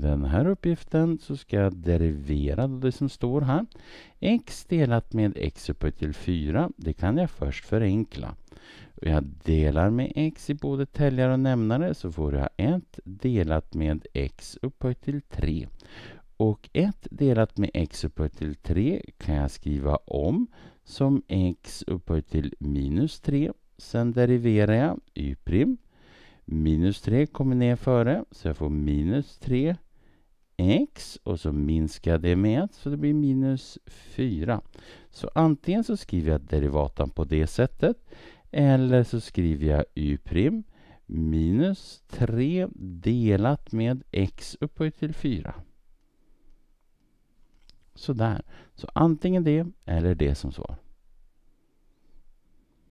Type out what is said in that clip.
den här uppgiften så ska jag derivera det som står här. x delat med x upphöjt till 4, det kan jag först förenkla. Jag delar med x i både täljare och nämnare så får jag 1 delat med x upphöjt till 3. Och 1 delat med x upphöjt till 3 kan jag skriva om som x upphöjt till minus 3. Sen deriverar jag y'. Minus 3 kommer ner före, så jag får minus 3 x och så minskar det med, så det blir minus 4. Så antingen så skriver jag derivatan på det sättet eller så skriver jag y' minus 3 delat med x upphöjt till 4. Sådär. Så antingen det eller det som svar.